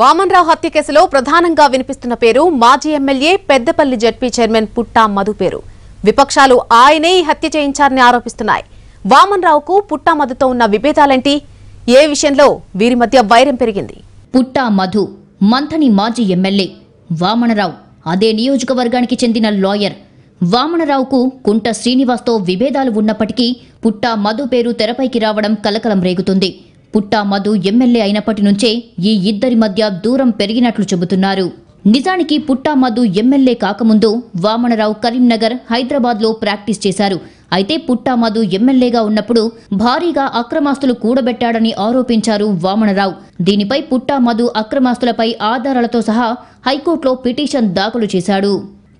వామన్రావు హత్య కేసులో ప్రధానంగా వినిపిస్తున్న పేరు మాజీ MLA Peddapalli ZP chairman Putta Madhu పేరు విపక్షాలు ఆయనే ఈ హత్య చేయించారని ఆరోపిస్తున్నాయి వామన్రావుకు పుట్టా మధుతో ఉన్న విభేదాలేంటి ఏ విషయంలో వీరి మధ్య వైరం పెరిగింది పుట్టా మధు మంథని మాజీ ఎమ్మెల్యే వామనరావు అదే నియోజకవర్గానికి చెందిన లాయర్ వామనరావుకు కుంట శ్రీనివాస్తో విభేదాలు ఉన్నప్పటికీ పుట్టా మధు పేరు తెరపైకి రావడం కలకలం రేగుతుంది పుట్టా మధు ఎమ్మెల్యే అయినప్పటి నుంచే ఈ ఇద్దరి మధ్య దూరం పెరిగినట్లు చెబుతున్నారు నిజానికి పుట్టా మధు ఎమ్మెల్యే కాకముందు వామనరావు కరీంనగర్ హైదరాబాద్లో ప్రాక్టీస్ చేశారు అయితే పుట్టా మధు ఎమ్మెల్యేగా ఉన్నప్పుడు భారీగా అక్రమాస్తులు కూడబెట్టాడని ఆరోపించారు వామనరావు దీనిపై పుట్టా మధు అక్రమాస్తులపై ఆధారాలతో సహా హైకోర్టులో పిటిషన్ దాఖలు చేశాడు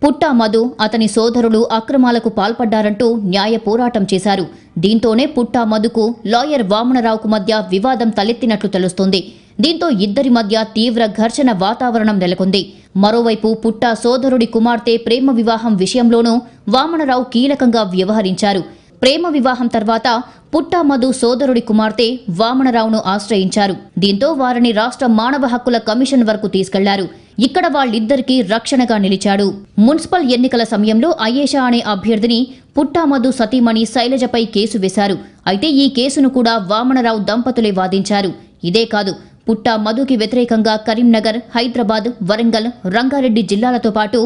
పుట్టా మధు అతని సోదరులు అక్రమాలకు పాల్పడ్డారంటూ న్యాయ పోరాటం చేశారు దీంతోనే పుట్టా మధుకు లాయర్ వామనరావుకు మధ్య వివాదం తలెత్తినట్లు తెలుస్తోంది దీంతో ఇద్దరి మధ్య తీవ్ర ఘర్షణ వాతావరణం నెలకొంది మరోవైపు పుట్టా సోదరుడి కుమార్తె ప్రేమ వివాహం విషయంలోనూ వామనరావు కీలకంగా వ్యవహరించారు ప్రేమ వివాహం తర్వాత పుట్టా మధు సోదరుడి కుమార్తె వామనరావును ఆశ్రయించారు దీంతో వారిని రాష్ట్ర మానవ హక్కుల కమిషన్ వరకు తీసుకెళ్లారు ఇక్కడ వాళ్ళిద్దరికీ రక్షణగా నిలిచాడు మున్సిపల్ ఎన్నికల సమయంలో అయేషా అనే అభ్యర్థిని పుట్టామధు సతీమణి శైలజపై కేసు వేశారు అయితే ఈ కేసును కూడా వామనరావు దంపతులే వాదించారు ఇదే కాదు పుట్టా మధుకి వ్యతిరేకంగా కరీంనగర్ హైదరాబాద్ వరంగల్ రంగారెడ్డి జిల్లాలతో పాటు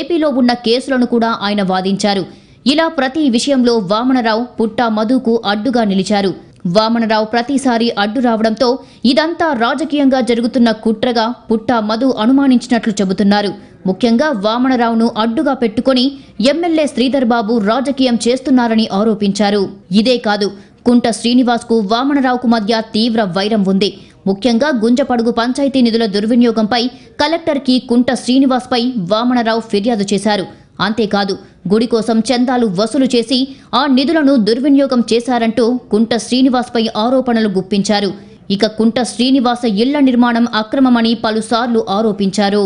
ఏపీలో ఉన్న కేసులను కూడా ఆయన వాదించారు ఇలా ప్రతి విషయంలో వామనరావు పుట్టా మధుకు అడ్డుగా నిలిచారు వామనరావు ప్రతిసారి అడ్డు రావడంతో ఇదంతా రాజకీయంగా జరుగుతున్న కుట్రగా పుట్టా మధు అనుమానించినట్లు చెబుతున్నారు ముఖ్యంగా వామనరావును అడ్డుగా పెట్టుకుని ఎమ్మెల్యే శ్రీధర్ బాబు రాజకీయం చేస్తున్నారని ఆరోపించారు ఇదే కాదు కుంట శ్రీనివాస్కు వామనరావుకు మధ్య తీవ్ర వైరం ఉంది ముఖ్యంగా గుంజపడుగు పంచాయతీ నిధుల దుర్వినియోగంపై కలెక్టర్కి కుంట శ్రీనివాస్పై వామనరావు ఫిర్యాదు చేశారు అంతేకాదు గుడి కోసం చందాలు వసూలు చేసి ఆ నిధులను దుర్వినియోగం చేశారంటూ కుంట శ్రీనివాస్పై ఆరోపణలు గుప్పించారు ఇక కుంట శ్రీనివాస ఇళ్ల నిర్మాణం అక్రమమని పలుసార్లు ఆరోపించారు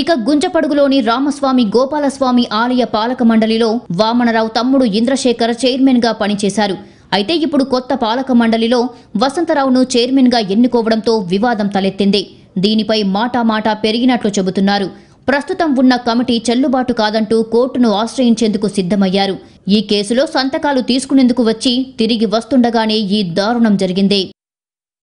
ఇక గుంజపడుగులోని రామస్వామి గోపాలస్వామి ఆలయ పాలక మండలిలో వామనరావు తమ్ముడు ఇంద్రశేఖర్ చైర్మన్గా పనిచేశారు అయితే ఇప్పుడు కొత్త పాలక మండలిలో వసంతరావును చైర్మన్గా ఎన్నుకోవడంతో వివాదం తలెత్తింది దీనిపై మాటామాటా పెరిగినట్లు చెబుతున్నారు ప్రస్తుతం ఉన్న కమిటీ చెల్లుబాటు కాదంటూ కోర్టును ఆశ్రయించేందుకు సిద్ధమయ్యారు ఈ కేసులో సంతకాలు తీసుకునేందుకు వచ్చి తిరిగి వస్తుండగానే ఈ దారుణం జరిగింది